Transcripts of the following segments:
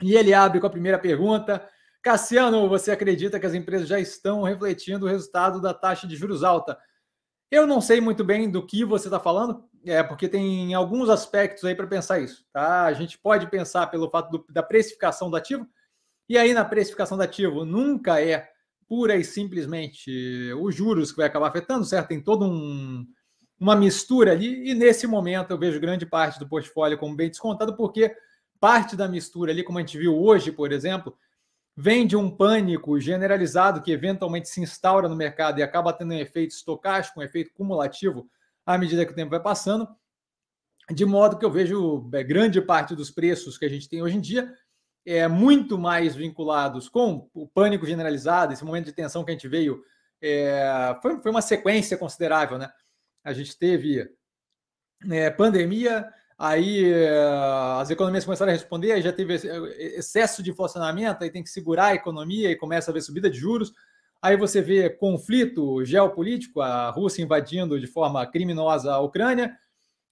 E ele abre com a primeira pergunta. Cassiano, você acredita que as empresas já estão refletindo o resultado da taxa de juros alta? Eu não sei muito bem do que você está falando, é porque tem alguns aspectos aí para pensar isso. Tá? A gente pode pensar pelo fato do, da precificação do ativo, e aí na precificação do ativo nunca é pura e simplesmente os juros que vai acabar afetando, certo? Tem toda um, uma mistura ali, e nesse momento eu vejo grande parte do portfólio como bem descontado, porque parte da mistura ali, como a gente viu hoje, por exemplo, vem de um pânico generalizado que eventualmente se instaura no mercado e acaba tendo um efeito estocástico, um efeito cumulativo à medida que o tempo vai passando, de modo que eu vejo é, grande parte dos preços que a gente tem hoje em dia é muito mais vinculados com o pânico generalizado, esse momento de tensão que a gente veio, é, foi, foi uma sequência considerável, né? A gente teve é, pandemia, aí eh, as economias começaram a responder, já teve eh, excesso de funcionamento aí tem que segurar a economia e começa a ver subida de juros. Aí você vê conflito geopolítico, a Rússia invadindo de forma criminosa a Ucrânia.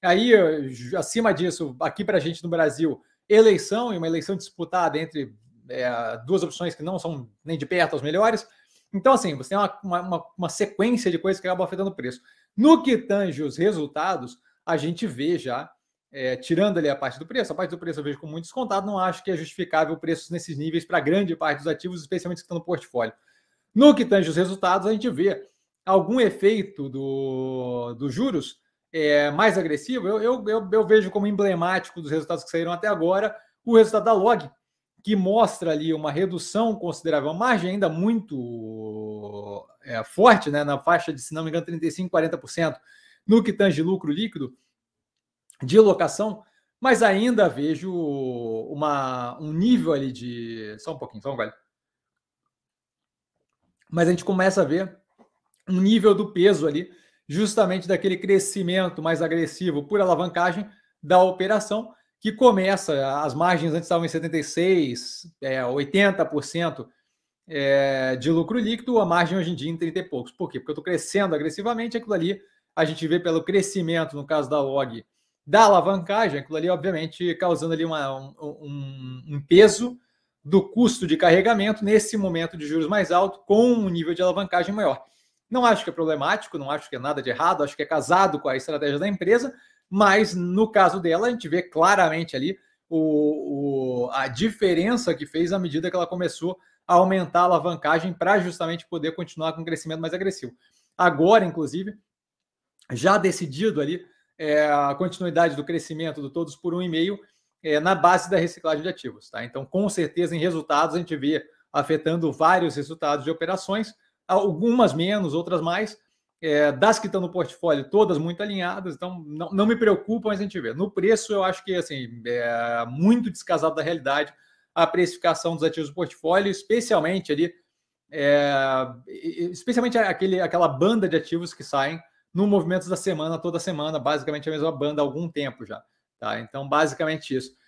Aí, eh, acima disso, aqui para a gente no Brasil, eleição, e uma eleição disputada entre é, duas opções que não são nem de perto as melhores. Então, assim, você tem uma, uma, uma sequência de coisas que acabam afetando o preço. No que tange os resultados, a gente vê já é, tirando ali a parte do preço, a parte do preço eu vejo com muito descontado, não acho que é justificável preços nesses níveis para grande parte dos ativos, especialmente que estão no portfólio. No que tange os resultados, a gente vê algum efeito do, dos juros é, mais agressivo. Eu, eu, eu, eu vejo como emblemático dos resultados que saíram até agora o resultado da Log, que mostra ali uma redução considerável, uma margem ainda muito é, forte, né, na faixa de, se não me engano, 35%, 40%, no que tange lucro líquido, de locação, mas ainda vejo uma, um nível ali de. Só um pouquinho, só um velho. Mas a gente começa a ver um nível do peso ali, justamente daquele crescimento mais agressivo por alavancagem da operação, que começa, as margens antes estavam em 76%, é, 80% é, de lucro líquido, a margem hoje em dia em 30 e poucos. Por quê? Porque eu estou crescendo agressivamente, aquilo ali a gente vê pelo crescimento, no caso da log, da alavancagem, aquilo ali, obviamente, causando ali uma, um, um peso do custo de carregamento nesse momento de juros mais alto com um nível de alavancagem maior. Não acho que é problemático, não acho que é nada de errado, acho que é casado com a estratégia da empresa, mas no caso dela, a gente vê claramente ali o, o, a diferença que fez à medida que ela começou a aumentar a alavancagem para justamente poder continuar com um crescimento mais agressivo. Agora, inclusive, já decidido ali é, a continuidade do crescimento do todos por um e-mail é, na base da reciclagem de ativos. Tá? Então, com certeza, em resultados, a gente vê afetando vários resultados de operações, algumas menos, outras mais. É, das que estão no portfólio, todas muito alinhadas, então não, não me preocupa, mas a gente vê. No preço, eu acho que assim, é muito descasado da realidade a precificação dos ativos do portfólio, especialmente ali, é, especialmente aquele, aquela banda de ativos que saem no movimento da Semana, toda semana, basicamente a mesma banda há algum tempo já. Tá? Então, basicamente isso.